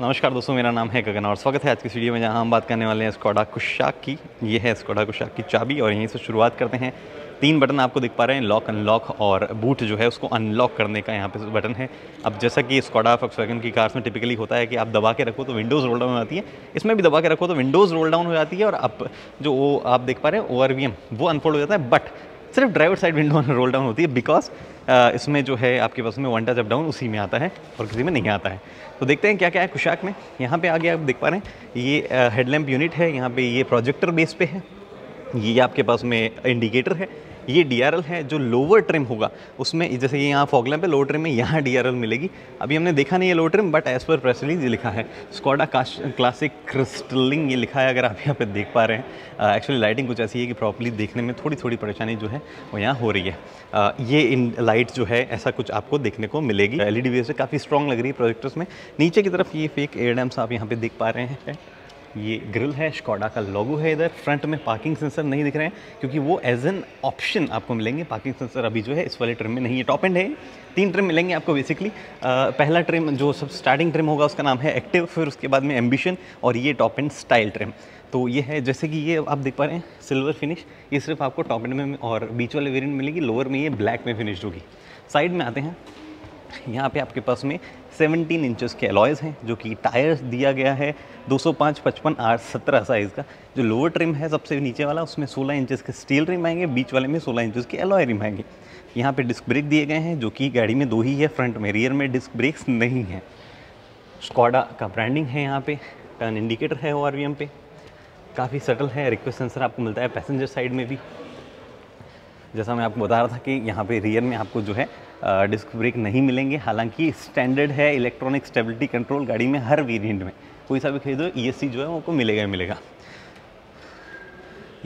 नमस्कार दोस्तों मेरा नाम है गगन और स्वागत है आज की वीडियो में जहां हम बात करने वाले हैं स्कॉडा कुशाक की ये है स्कॉडा कुशाक की चाबी और यहीं से शुरुआत करते हैं तीन बटन आपको दिख पा रहे हैं लॉक अनलॉक और बूट जो है उसको अनलॉक करने का यहाँ पे बटन है अब जैसा कि स्कॉडा फक्सवैगन की कार्स में टिपिकली होता है कि आप दबा के रखो तो विंडोज़ रोल डाउन हो जाती है इसमें भी दबा के रखो तो विंडोज़ रोल डाउन हो जाती है और अब जो वो आप देख पा रहे हैं ओ वो अनफोल्ड हो जाता है बट सिर्फ driver side window roll down होती है बिकॉज uh, इसमें जो है आपके पास में वन टच अप डाउन उसी में आता है और किसी में नहीं आता है तो देखते हैं क्या क्या है कुशाक में यहाँ पे आगे आप देख पा रहे हैं ये हेडलैम्प uh, यूनिट है यहाँ पे ये प्रोजेक्टर बेस पे है ये आपके पास में इंडिकेटर है ये डी है जो लोअर ट्रिम होगा उसमें जैसे कि यहाँ फॉगलैम पे लोअर ट्रिम में यहाँ डी मिलेगी अभी हमने देखा नहीं है lower trim but as per press release ये लिखा है स्कॉडा क्लासिक क्रिस्टलिंग ये लिखा है अगर आप यहाँ पे देख पा रहे हैं एक्चुअली uh, लाइटिंग कुछ ऐसी है कि प्रॉपरली देखने में थोड़ी थोड़ी परेशानी जो है वो यहाँ हो रही है आ, uh, ये इन लाइट जो है ऐसा कुछ आपको देखने को मिलेगी एल ई डी से काफ़ी स्ट्रॉन्ग लग रही है प्रोजेक्टर्स में नीचे की तरफ ये फेक एयर डैम्स आप यहाँ पे देख पा रहे हैं ये ग्रिल है शिकॉडा का लोगो है इधर फ्रंट में पार्किंग सेंसर नहीं दिख रहे हैं क्योंकि वो एज एन ऑप्शन आपको मिलेंगे पार्किंग सेंसर अभी जो है इस वाले ट्रिम में नहीं है टॉप एंड है तीन ट्रिम मिलेंगे आपको बेसिकली पहला ट्रिम जो सब स्टार्टिंग ट्रिम होगा उसका नाम है एक्टिव फिर उसके बाद में एम्बिशन और ये टॉप एंड स्टाइल ट्रिम तो ये है जैसे कि ये आप देख पा रहे हैं सिल्वर फिनिश ये सिर्फ आपको टॉप एंड में और बीच वाले वेरियंट मिलेगी लोअर में ये ब्लैक में फिनिश होगी साइड में आते हैं यहाँ पे आपके पास में 17 इंचेस के अलॉयज़ हैं जो कि टायर दिया गया है 205 55 आर 17 साइज़ का जो लोअर ट्रिम है सबसे नीचे वाला उसमें 16 इंचेस के स्टील रिम आएंगे बीच वाले में 16 इंचेस के अलॉय रिम आएंगे यहाँ पे डिस्क ब्रेक दिए गए हैं जो कि गाड़ी में दो ही है फ्रंट में रियर में डिस्क ब्रेक्स नहीं है स्कॉडा का ब्रांडिंग है यहाँ पर टर्न इंडिकेटर है ओ पे काफ़ी सटल है रिक्वेस्ट सेंसर आपको मिलता है पैसेंजर साइड में भी जैसा मैं आपको बता रहा था कि यहाँ पे रियर में आपको जो है डिस्क ब्रेक नहीं मिलेंगे हालांकि स्टैंडर्ड है इलेक्ट्रॉनिक स्टेबिलिटी कंट्रोल गाड़ी में हर वेरिएंट में कोई सा भी खरीदो ई e जो है आपको मिलेगा ही मिलेगा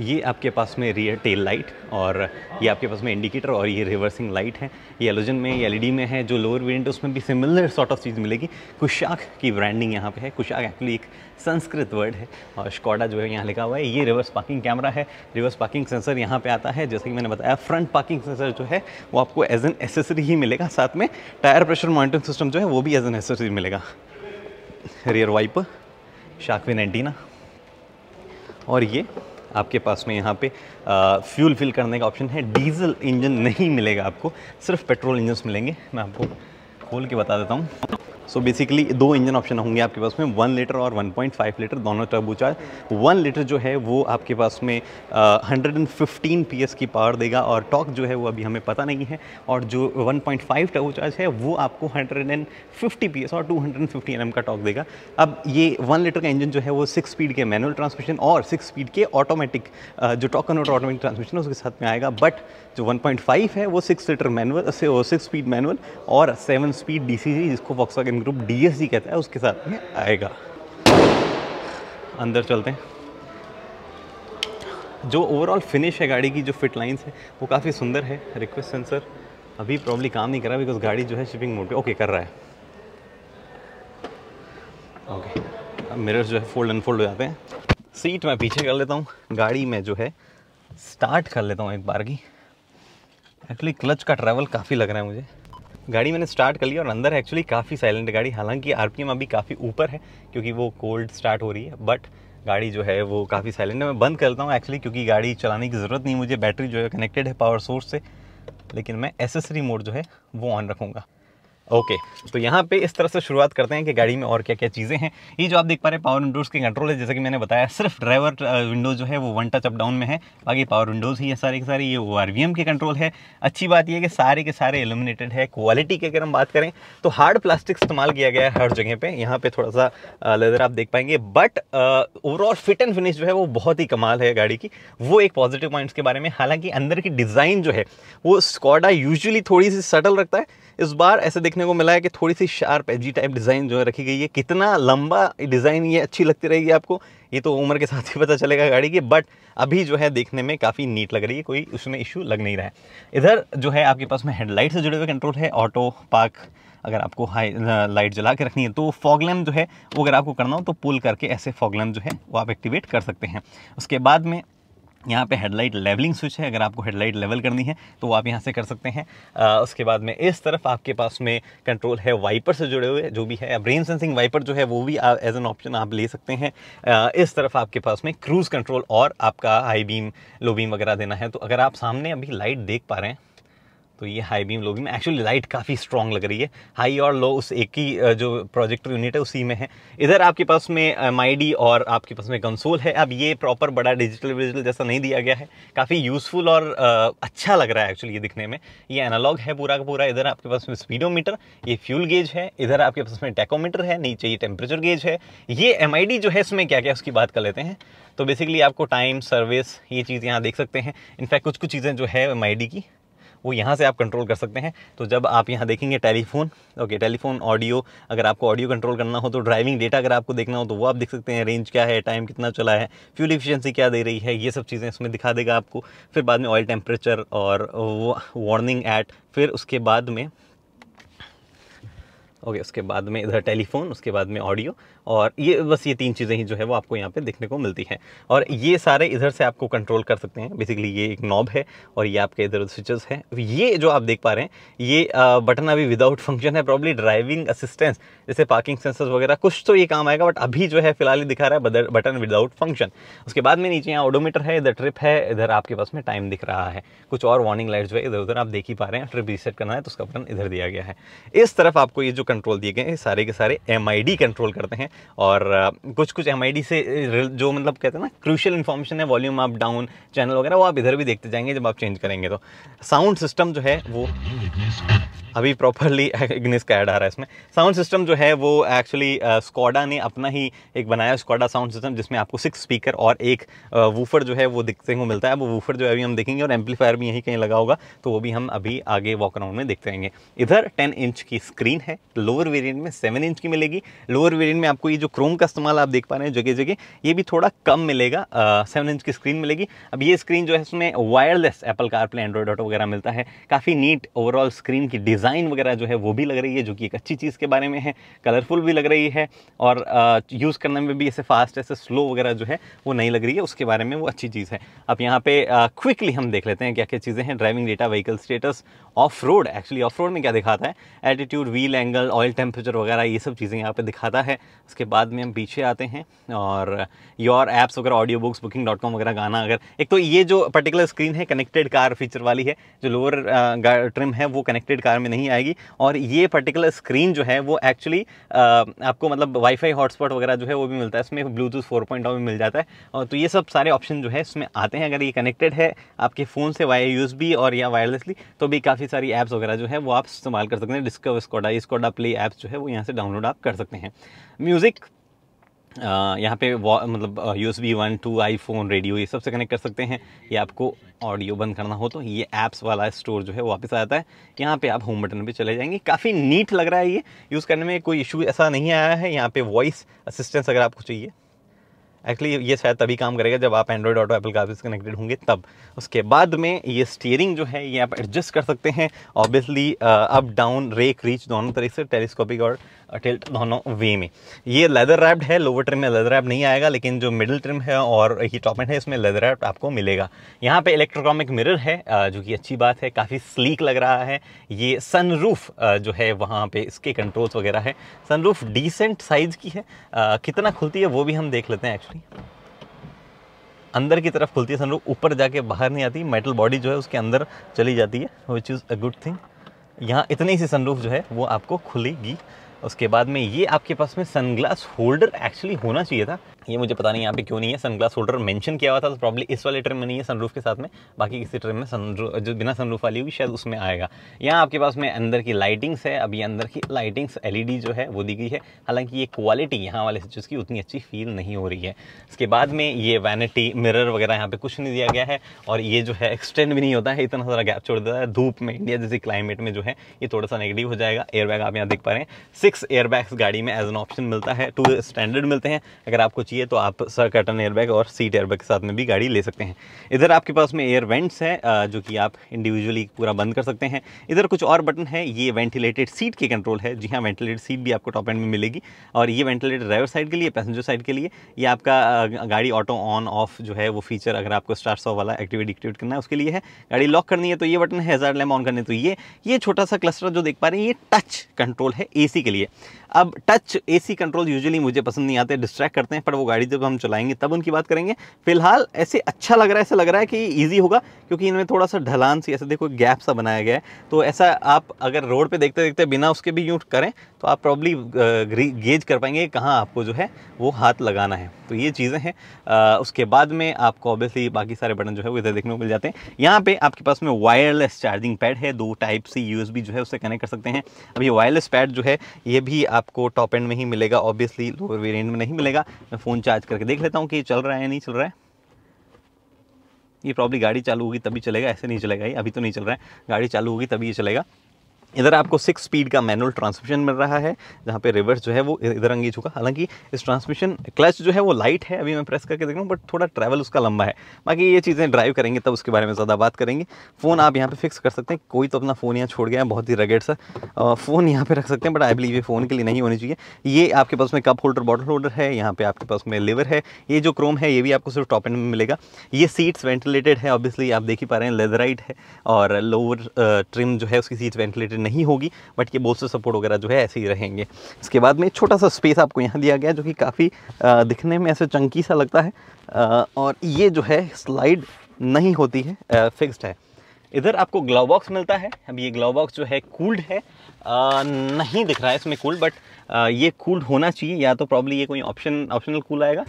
ये आपके पास में रियर टेल लाइट और ये आपके पास में इंडिकेटर और ये रिवर्सिंग लाइट है ये एलोजन में ये एलईडी में है जो लोअर वेरिएंट उसमें भी सिमिलर सॉर्ट ऑफ चीज़ मिलेगी कुशाक की ब्रांडिंग यहाँ पे है कुशाक एक्चुअली एक संस्कृत वर्ड है और स्कॉडा जो है यहाँ लिखा हुआ है ये रिवर्स पार्किंग कैमरा है रिवर्स पार्किंग सेंसर यहाँ पर आता है जैसे कि मैंने बताया फ्रंट पार्किंग सेंसर जो है वो आपको एज एन एसेसरी ही मिलेगा साथ में टायर प्रेशर मॉनिटरिंग सिस्टम जो है वो भी एज एन एसेसरी मिलेगा रियर वाइप शाकविन एंटीना और ये आपके पास में यहाँ पे आ, फ्यूल फिल करने का ऑप्शन है डीजल इंजन नहीं मिलेगा आपको सिर्फ पेट्रोल इंजन मिलेंगे मैं आपको खोल के बता देता हूँ सो so बेसिकली दो इंजन ऑप्शन होंगे आपके पास में वन लीटर और 1.5 लीटर दोनों टर्बोचार्ज वन लीटर जो है वो आपके पास में hundred and fifteen P S की पावर देगा और टॉक जो है वो अभी हमें पता नहीं है और जो 1.5 टर्बोचार्ज है वो आपको hundred and fifty P S और two hundred and fifty M का टॉक देगा अब ये वन लीटर का इंजन जो है वो सिक्स स्पीड के मैनुअल ट्रांसमिशन और सिक्स स्पीड के ऑटोमेटिक जो टॉक एंड ऑटोमेटिक ट्रांसमिशन है उसके साथ में आएगा बट जो 1.5 है वो six litre manual six speed manual और seven speed D C G जिसको वॉक्सवागन वर्किंग ग्रुप डीएसजी कहता है उसके साथ में आएगा अंदर चलते हैं जो ओवरऑल फिनिश है गाड़ी की जो फिट लाइंस है वो काफ़ी सुंदर है रिक्वेस्ट सेंसर अभी प्रॉब्ली काम नहीं कर रहा बिकॉज गाड़ी जो है शिपिंग मोड पे ओके कर रहा है ओके मिरर्स जो है फोल्ड अनफोल्ड हो जाते हैं सीट मैं पीछे कर लेता हूँ गाड़ी में जो है स्टार्ट कर लेता हूँ एक बार की एक्चुअली क्लच का ट्रैवल काफ़ी लग रहा है मुझे गाड़ी मैंने स्टार्ट कर ली और अंदर एक्चुअली काफ़ी साइलेंट गाड़ी हालांकि आरपीएम अभी काफ़ी ऊपर है क्योंकि वो कोल्ड स्टार्ट हो रही है बट गाड़ी जो है वो काफ़ी साइलेंट है मैं बंद करता हूँ एक्चुअली क्योंकि गाड़ी चलाने की ज़रूरत नहीं मुझे बैटरी जो है कनेक्टेड है पावर सोर्स से लेकिन मैं एसेसरी मोड जो है वो ऑन रखूँगा ओके तो यहाँ पे इस तरह से शुरुआत करते हैं कि गाड़ी में और क्या क्या चीज़ें हैं ये जो आप देख पा रहे हैं पावर विंडोज़ के कंट्रोल है जैसे कि मैंने बताया सिर्फ ड्राइवर विंडो जो है वो वन टच अप डाउन में है बाकी पावर विंडोज़ ही है सारे के सारे ये ओ के कंट्रोल है अच्छी बात यह कि सारे के सारे एलिमिनेटेड है क्वालिटी की अगर हम बात करें तो हार्ड प्लास्टिक इस्तेमाल किया गया है हर जगह पर यहाँ पर थोड़ा सा लेदर आप देख पाएंगे but overall fit and finish जो है वो बहुत ही कमाल है गाड़ी की वो एक पॉजिटिव पॉइंट्स के बारे में हालांकि अंदर की डिज़ाइन जो है वो स्कॉडा यूजली थोड़ी सी सटल रखता है इस बार ऐसे देखने को मिला है कि थोड़ी सी शार्प एजी टाइप डिज़ाइन जो है रखी गई है कितना लंबा डिज़ाइन ये अच्छी लगती रहेगी आपको ये तो उम्र के साथ ही पता चलेगा गाड़ी की बट अभी जो है देखने में काफ़ी नीट लग रही है कोई उसमें इशू लग नहीं रहा है इधर जो है आपके पास में हेडलाइट से जुड़े हुए कंट्रोल है ऑटो पार्क अगर आपको हाई लाइट जला के रखनी है तो फॉग जो है वो अगर आपको करना हो तो पुल करके ऐसे फॉग जो है वो आप एक्टिवेट कर सकते हैं उसके बाद में यहाँ पे हेडलाइट लेवलिंग स्विच है अगर आपको हेडलाइट लेवल करनी है तो वो आप यहाँ से कर सकते हैं आ, उसके बाद में इस तरफ आपके पास में कंट्रोल है वाइपर से जुड़े हुए जो भी है ब्रेन सेंसिंग वाइपर जो है वो भी एज एन ऑप्शन आप ले सकते हैं आ, इस तरफ आपके पास में क्रूज़ कंट्रोल और आपका हाई बीम लो बीम वगैरह देना है तो अगर आप सामने अभी लाइट देख पा रहे हैं तो ये high beam low beam actually light काफ़ी स्ट्रॉन्ग लग रही है हाई और लो उस एक ही जो प्रोजेक्टर यूनिट है उसी में है इधर आपके पास में माइडी और आपके पास में कंसोल है अब ये प्रॉपर बड़ा डिजिटल विजिटल जैसा नहीं दिया गया है काफ़ी यूज़फुल और अच्छा लग रहा है एक्चुअली ये दिखने में ये एनालॉग है पूरा का पूरा इधर आपके पास में स्पीडोमीटर ये फ्यूल गेज है इधर आपके पास में टेकोमीटर है नीचे ये टेम्परेचर गेज है ये एम जो है इसमें क्या क्या उसकी बात कर लेते हैं तो बेसिकली आपको टाइम सर्विस ये चीज़ यहाँ देख सकते हैं इनफैक्ट कुछ कुछ चीज़ें जो है एम की वो यहाँ से आप कंट्रोल कर सकते हैं तो जब आप यहाँ देखेंगे टेलीफोन ओके टेलीफोन ऑडियो अगर आपको ऑडियो कंट्रोल करना हो तो ड्राइविंग डेटा अगर आपको देखना हो तो वो आप देख सकते हैं रेंज क्या है टाइम कितना चला है फ्यूल इफिशियंसी क्या दे रही है ये सब चीज़ें इसमें दिखा देगा आपको फिर बाद में ऑयल टेम्परेचर और वार्निंग एट फिर उसके बाद में ओके उसके बाद में इधर टेलीफोन उसके बाद में ऑडियो और ये बस ये तीन चीज़ें ही जो है वो आपको यहाँ पे देखने को मिलती हैं और ये सारे इधर से आपको कंट्रोल कर सकते हैं बेसिकली ये एक नॉब है और ये आपके इधर स्विचेस हैं ये जो आप देख पा रहे हैं ये बटन अभी विदाउट फंक्शन है प्रॉब्ली ड्राइविंग असिस्टेंस जैसे पार्किंग सेंसर्स वगैरह कुछ तो ये काम आएगा बट अभी जो है फिलहाल ही दिखा रहा है बटन विदाउट फंक्शन उसके बाद में नीचे यहाँ ऑडोमीटर है इधर ट्रिप है इधर आपके पास में टाइम दिख रहा है कुछ और वार्निंग लाइट जो है इधर उधर आप देख ही पा रहे हैं ट्रिप रिसेट करना है तो उसका बटन इधर दिया गया है इस तरफ आपको ये जो कंट्रोल दिए गए हैं सारे के सारे एम कंट्रोल करते हैं और कुछ कुछ एम से जो मतलब कहते हैं ना क्रूशल इन्फॉर्मेशन है वॉल्यूम आप डाउन चैनल वगैरह वो आप इधर भी देखते जाएंगे जब आप चेंज करेंगे तो साउंड सिस्टम जो है वो अभी प्रॉपरली इग्निस का ऐड आ रहा है इसमें साउंड सिस्टम जो है वो एक्चुअली स्कॉडा ने अपना ही एक बनाया स्कॉडा साउंड सिस्टम जिसमें आपको सिक्स स्पीकर और एक वूफर जो है वो दिखते को मिलता है वो वूफर जो है अभी हम देखेंगे और एम्पलीफायर भी यहीं कहीं लगा होगा तो वो भी हम अभी आगे वॉक राउंड में देखते रहेंगे इधर टेन इंच की स्क्रीन है लोअर वेरिएंट में सेवन इंच की मिलेगी लोअर वेरिएंट में आपको ये जो क्रोम का इस्तेमाल आप देख पा रहे हैं जगह जगह ये भी थोड़ा कम मिलेगा सेवन इंच की स्क्रीन मिलेगी अब ये स्क्रीन जो है इसमें wireless Apple play Android auto वगैरह मिलता है काफ़ी नीट ओवरऑल स्क्रीन की डिज़ाइन वगैरह जो है वो भी लग रही है जो कि एक अच्छी चीज़ के बारे में है कलरफुल भी लग रही है और यूज़ करने में भी ऐसे फास्ट ऐसे स्लो वगैरह जो है वो नहीं लग रही है उसके बारे में वो अच्छी चीज़ है अब यहाँ पे क्विकली हम देख लेते हैं क्या क्या चीज़ें हैं driving data vehicle status off road actually off road में क्या दिखाता है attitude wheel angle oil temperature वगैरह ये सब चीज़ें यहाँ पे दिखाता है उसके बाद में हम पीछे आते हैं और योर ऐप्स वगैरह audio books booking dot com वगैरह गाना अगर एक तो ये जो पर्टिकुलर स्क्रीन है कनेक्टेड कार फीचर वाली है जो लोअर ट्रिम है वो कनेक्टेड कार में नहीं आएगी और ये पर्टिकुलर स्क्रीन जो है वो एक्चुअली आपको मतलब वाईफाई हॉटस्पॉट वगैरह जो है वो भी मिलता है इसमें ब्लूटूथ फोर पॉइंट भी मिल जाता है और तो ये सब सारे ऑप्शन जो है इसमें आते हैं अगर ये कनेक्टेड है आपके फ़ोन से वाई यूज़ और या वायरलेसली तो भी काफ़ी सारी ऐप्स वगैरह जो है वो आप इस्तेमाल कर सकते हैं discover Skoda Skoda play apps जो है वो यहाँ से डाउनलोड आप कर सकते हैं म्यूज़िक यहाँ पे मतलब U S B one two iPhone radio ये सबसे कनेक्ट कर सकते हैं ये आपको ऑडियो बंद करना हो तो ये ऐप्स वाला स्टोर जो है वापस आ जाता है यहाँ पे आप होम बटन पे चले जाएंगे काफ़ी नीट लग रहा है ये यूज़ करने में कोई इशू ऐसा नहीं आया है यहाँ पे वॉइस असिस्टेंस अगर आपको चाहिए एक्चुअली ये शायद तभी काम करेगा जब आप एंड्रॉयड ऑटो एप्पल का कनेक्टेड होंगे तब उसके बाद में ये स्टीयरिंग जो है ये आप एडजस्ट कर सकते हैं obviously up down rake reach दोनों तरीके से टेलीस्कोपिक और टिल्ट uh, दोनों वे में ये लेदर रैप्ड है लोअर ट्रिम में लेदर रैप नहीं आएगा लेकिन जो मिडिल ट्रिम है और ये टॉप एंड है इसमें लेदर रैप आपको मिलेगा यहाँ पे इलेक्ट्रोकॉमिक मिरर है uh, जो कि अच्छी बात है काफ़ी स्लीक लग रहा है ये सनरूफ uh, जो है वहाँ पे इसके कंट्रोल्स वगैरह है सनरूफ डिसेंट साइज़ की है कितना खुलती है वो भी हम देख लेते हैं एक्चुअली रफली अंदर की तरफ खुलती है सनरूफ ऊपर जाके बाहर नहीं आती मेटल बॉडी जो है उसके अंदर चली जाती है which is a good thing यहाँ इतनी सी सनरूफ जो है वो आपको खुलेगी उसके बाद में ये आपके पास में सनग्लास होल्डर एक्चुअली होना चाहिए था ये मुझे पता नहीं यहाँ पे क्यों नहीं है सन ग्लास होल्डर मेंशन किया हुआ था तो प्रॉब्ली इस वाले ट्रिम में नहीं है सनरूफ के साथ में बाकी किसी ट्रिम में सन जो बिना सनरूफ वाली हुई शायद उसमें आएगा यहाँ आपके पास में अंदर की लाइटिंग्स है अभी अंदर की लाइटिंग्स एलईडी जो है वो दी गई है हालांकि ये क्वालिटी यहाँ वाले स्विचेस की उतनी अच्छी फील नहीं हो रही है इसके बाद में ये वैनिटी मिररर वगैरह यहाँ पर कुछ नहीं दिया गया है और ये जो है एक्सटेंड भी नहीं होता है इतना सारा गैप छोड़ देता है धूप में इंडिया जैसे क्लाइमेट में जो है ये थोड़ा सा नेगेटिव हो जाएगा एयरबैग आप यहाँ देख पा रहे हैं सिक्स एयरबैग्स गाड़ी में एज एन ऑप्शन मिलता है टू स्टैंडर्ड मिलते हैं अगर आपको चाहिए तो आप सर कर्टन एयरबैग और सीट एयरबैग के साथ में भी गाड़ी ले सकते हैं इधर आपके पास में एयर वेंट्स है जो कि आप इंडिविजुअली पूरा बंद कर सकते हैं इधर कुछ और बटन है ये वेंटिलेटेड सीट के कंट्रोल है जी हाँ वेंटिलेटेड सीट भी आपको टॉप एंड में मिलेगी और ये वेंटिलेटेड ड्राइवर साइड के लिए पैसेंजर साइड के लिए ये आपका गाड़ी ऑटो ऑन ऑफ जो है वो फीचर अगर आपको स्टार सौ वाला एक्टिवेट एक्टिवेट करना है उसके लिए है गाड़ी लॉक करनी है तो ये बटन है हज़ार लैम ऑन करने तो ये ये छोटा सा क्लस्टर जो देख पा रहे हैं ये टच कंट्रोल है ए के लिए अब टच ए कंट्रोल यूजली मुझे पसंद नहीं आते डिस्ट्रैक्ट करते हैं पर वो वो गाड़ी जब हम चलाएंगे तब उनकी बात करेंगे फिलहाल ऐसे अच्छा लग रहा है ऐसा लग रहा है कि ईजी होगा क्योंकि इनमें थोड़ा सा ढलान सी ऐसे देखो गैप सा बनाया गया है तो ऐसा आप अगर रोड पर देखते देखते बिना उसके भी यूट करें तो आप प्रॉब्ली गेज कर पाएंगे कहाँ आपको जो है वो हाथ लगाना है तो ये चीज़ें हैं उसके बाद में आपको ऑब्वियसली बाकी सारे बटन जो है वो इधर देखने को मिल जाते हैं यहाँ पे आपके पास में वायरलेस चार्जिंग पैड है दो टाइप सी यूएसबी जो है उससे कनेक्ट कर सकते हैं अब ये वायरलेस पैड जो है ये भी आपको टॉप एंड में ही मिलेगा ऑब्वियसली लोअर वेरियंट में नहीं मिलेगा मैं फ़ोन फ़ोन चार्ज करके देख लेता हूँ कि चल रहा है या नहीं चल रहा है ये प्रॉब्लम गाड़ी चालू होगी तभी चलेगा ऐसे नहीं चलेगा ये अभी तो नहीं चल रहा है गाड़ी चालू होगी तभी ये चलेगा इधर आपको सिक्स स्पीड का मैनुअल ट्रांसमिशन मिल रहा है जहाँ पे रिवर्स जो है वो इधर अंगी चुका हालांकि इस ट्रांसमिशन क्लच जो है वो लाइट है अभी मैं प्रेस करके देख रहा हूँ बट थोड़ा ट्रैवल उसका लंबा है बाकी ये चीज़ें ड्राइव करेंगे तब उसके बारे में ज़्यादा बात करेंगे फ़ोन आप यहाँ पर फिक्स कर सकते हैं कोई तो अपना फ़ोन यहाँ छोड़ गया है बहुत ही रगेड सा फ़ोन यहाँ पर रख सकते हैं बट आई बिलीव ये फ़ोन के लिए नहीं होनी चाहिए ये आपके पास में कप होल्डर बॉटल होल्डर है यहाँ पर आपके पास में लिवर है ये जो क्रोम है ये भी आपको सिर्फ टॉप एंड में मिलेगा ये सीट्स वेंटिलेटेड है ऑब्वियसली आप देख ही पा रहे हैं लेदराइट है और लोअर ट्रिम जो है उसकी सीट वेंटिलेटेड नहीं होगी बट ये बोल्सर सपोर्ट वगैरह जो है ऐसे ही रहेंगे इसके बाद में छोटा सा स्पेस आपको यहाँ दिया गया जो कि काफ़ी दिखने में ऐसे चंकी सा लगता है और ये जो है स्लाइड नहीं होती है फिक्सड है इधर आपको ग्लव बॉक्स मिलता है अब ये ग्लव बॉक्स जो है कूल्ड है आ, नहीं दिख रहा है इसमें कूल्ड बट आ, ये कूल्ड होना चाहिए या तो प्रॉब्ली ये कोई ऑप्शन ऑप्शनल कूल आएगा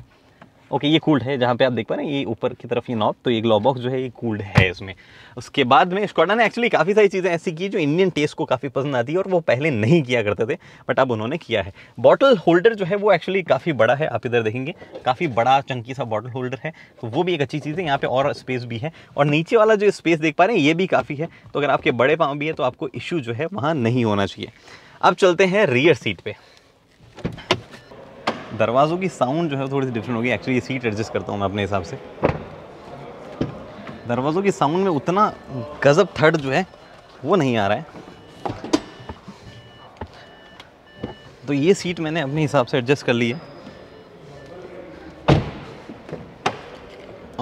ओके ये कूल्ड है जहाँ पे आप देख पा रहे हैं ये ऊपर की तरफ ये नॉब तो ये ग्लो बॉक्स जो है ये कूल्ड है इसमें उसके बाद में स्कॉडा ने एक्चुअली काफ़ी सारी चीज़ें ऐसी की जो इंडियन टेस्ट को काफ़ी पसंद आती है और वो पहले नहीं किया करते थे बट अब उन्होंने किया है बॉटल होल्डर जो है वो एक्चुअली काफ़ी बड़ा है आप इधर देखेंगे काफ़ी बड़ा चंकी सा बॉटल होल्डर है तो वो भी एक अच्छी चीज़ है यहाँ पर और स्पेस भी है और नीचे वाला जो स्पेस देख पा रहे हैं ये भी काफ़ी है तो अगर आपके बड़े पाँव भी है तो आपको इशू जो है वहाँ नहीं होना चाहिए अब चलते हैं रियर सीट पर दरवाज़ों की साउंड जो है थोड़ी सी डिफरेंट होगी एक्चुअली ये सीट एडजस्ट करता हूँ मैं अपने हिसाब से दरवाज़ों की साउंड में उतना गज़ब थर्ड जो है वो नहीं आ रहा है तो ये सीट मैंने अपने हिसाब से एडजस्ट कर ली है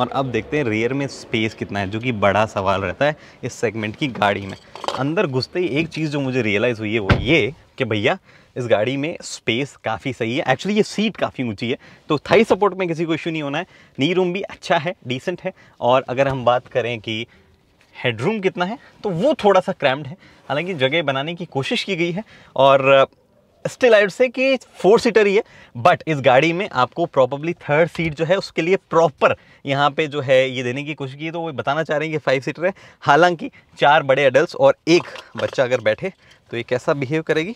और अब देखते हैं रियर में स्पेस कितना है जो कि बड़ा सवाल रहता है इस सेगमेंट की गाड़ी में अंदर घुसते ही एक चीज़ जो मुझे रियलाइज़ हुई है वो ये कि भैया इस गाड़ी में स्पेस काफ़ी सही है एक्चुअली ये सीट काफ़ी ऊंची है तो थाई सपोर्ट में किसी को इशू नहीं होना है नी रूम भी अच्छा है डिसेंट है और अगर हम बात करें कि हेडरूम कितना है तो वो थोड़ा सा क्रैम्ड है हालांकि जगह बनाने की कोशिश की गई है और स्टिल आइड से कि फोर सीटर ही है बट इस गाड़ी में आपको प्रॉपरली थर्ड सीट जो है उसके लिए प्रॉपर यहाँ पे जो है ये देने की कोशिश की है तो वो बताना चाह रहे हैं कि फाइव सीटर है हालांकि चार बड़े एडल्ट और एक बच्चा अगर बैठे तो ये कैसा बिहेव करेगी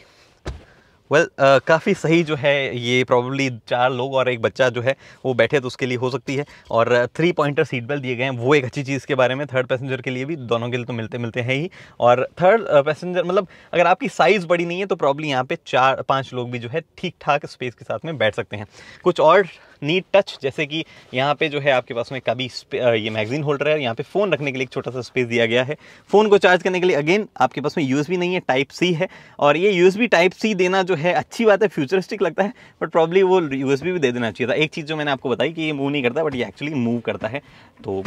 वेल well, uh, काफ़ी सही जो है ये प्रॉब्ली चार लोग और एक बच्चा जो है वो बैठे तो उसके लिए हो सकती है और थ्री पॉइंटर सीट बेल्ट दिए गए हैं वो एक अच्छी चीज़ के बारे में थर्ड पैसेंजर के लिए भी दोनों के लिए तो मिलते मिलते हैं ही और थर्ड पैसेंजर uh, मतलब अगर आपकी साइज़ बड़ी नहीं है तो प्रॉब्ली यहाँ पर चार पाँच लोग भी जो है ठीक ठाक स्पेस के साथ में बैठ सकते हैं कुछ और नीट टच जैसे कि यहाँ पे जो है आपके पास में कभी ये मैगजीन होल्डर है यहाँ पे फ़ोन रखने के लिए एक छोटा सा स्पेस दिया गया है फ़ोन को चार्ज करने के लिए अगेन आपके पास में यूएसबी नहीं है टाइप सी है और ये यूएसबी टाइप सी देना जो है अच्छी बात है फ्यूचरिस्टिक लगता है बट प्रॉब्ली वो यूएसबी भी दे देना चाहिए था एक चीज़ जो मैंने आपको बताई कि ये मूव नहीं करता बट ये एक्चुअली मूव करता है तो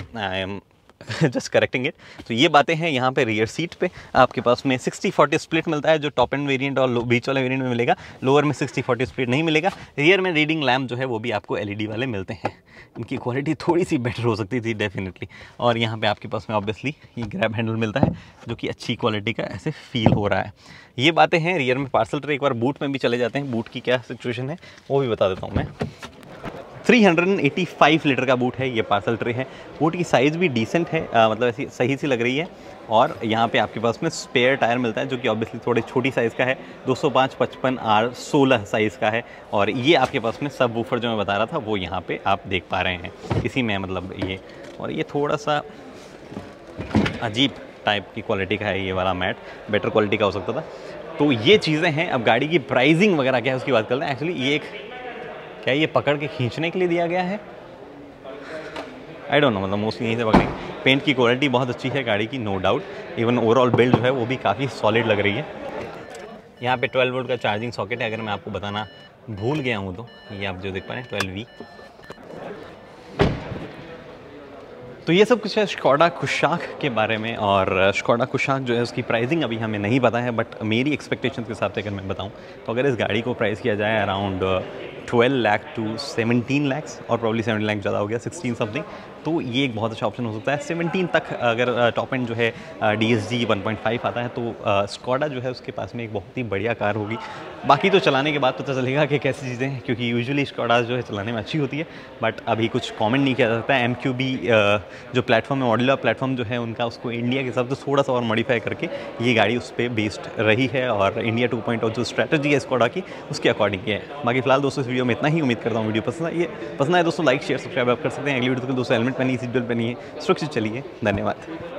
जस्ट करेक्टिंग इट तो ये बातें हैं यहाँ पे रियर सीट पे आपके पास में 60 40 स्प्लिट मिलता है जो टॉप एंड वेरिएंट और बीच वाले वेरिएंट में मिलेगा लोअर में 60 40 स्प्लिट नहीं मिलेगा रियर में रीडिंग लैम्प जो है वो भी आपको एलईडी e वाले मिलते हैं इनकी क्वालिटी थोड़ी सी बेटर हो सकती थी डेफिनेटली और यहाँ पर आपके पास में ऑब्वियसली ये ग्रैप हैंडल मिलता है जो कि अच्छी क्वालिटी का ऐसे फील हो रहा है ये बातें हैं रियर में पार्सल ट्रे एक बार बूट में भी चले जाते हैं बूट की क्या सिचुएशन है वो भी बता देता हूँ मैं 385 लीटर का बूट है ये पार्सल ट्रे है बूट की साइज़ भी डिसेंट है आ, मतलब ऐसी सही सी लग रही है और यहाँ पे आपके पास में स्पेयर टायर मिलता है जो कि ऑब्वियसली थोड़े छोटी साइज़ का है 205 55 आर 16 साइज़ का है और ये आपके पास में सब वूफर जो मैं बता रहा था वो यहाँ पे आप देख पा रहे हैं इसी में मतलब ये और ये थोड़ा सा अजीब टाइप की क्वालिटी का है ये वाला मैट बेटर क्वालिटी का हो सकता था तो ये चीज़ें हैं अब गाड़ी की प्राइजिंग वगैरह क्या है उसकी बात करते हैं एक्चुअली ये एक क्या ये पकड़ के खींचने के लिए दिया गया है आई डोंट नो मतलब मोस्टली यहीं से पकड़ेंगे पेंट की क्वालिटी बहुत अच्छी है गाड़ी की no doubt even overall build जो है वो भी काफ़ी सॉलिड लग रही है यहाँ पे 12 वोल्ट का चार्जिंग सॉकेट है अगर मैं आपको बताना भूल गया हूँ तो ये आप जो देख पा रहे हैं ट्वेल्व वी तो ये सब कुछ है स्कॉडा खुशाक के बारे में और स्कॉडा खुशाक जो है उसकी प्राइसिंग अभी हमें नहीं पता है बट मेरी एक्सपेक्टेशन के हिसाब से अगर मैं बताऊं तो अगर इस गाड़ी को प्राइस किया जाए around twelve lakh to seventeen lakhs और प्रॉब्ली सेवनटीन लैख ज़्यादा हो गया सिक्सटीन समथिंग तो ये एक बहुत अच्छा ऑप्शन हो सकता है सेवनटीन तक अगर टॉप एंड जो है D S G one point five आता है तो स्कॉडा जो है उसके पास में एक बहुत ही बढ़िया कार होगी बाकी तो चलाने के बाद पता चलेगा कि कैसी चीज़ें हैं क्योंकि यूजुअली स्कॉडा जो है चलाने में अच्छी होती है बट अभी कुछ कॉमेंट नहीं किया जा सकता एम क्यू बी जो प्लेटफॉर्म है ऑडिला प्लेटफॉर्म जो है उनका उसको इंडिया के हिसाब से थोड़ा सा और मॉडिफाई करके ये गाड़ी उस पर बेस्ड रही है और इंडिया टू पॉइंट जो स्ट्रैटेजी है स्कॉडा की उसके अकॉर्डिंग है बाकी फिलहाल दोस्तों वीडियो में इतना ही उम्मीद करता हूँ वीडियो पसंद आइए पसंद आए दोस्तों लाइक शेयर सब्सक्राइब आप कर सकते हैं अगली वीडियो तक दोस्तों हेलमेट पहनी सीट बेल्ट पहनी है सुरक्षित चलिए धन्यवाद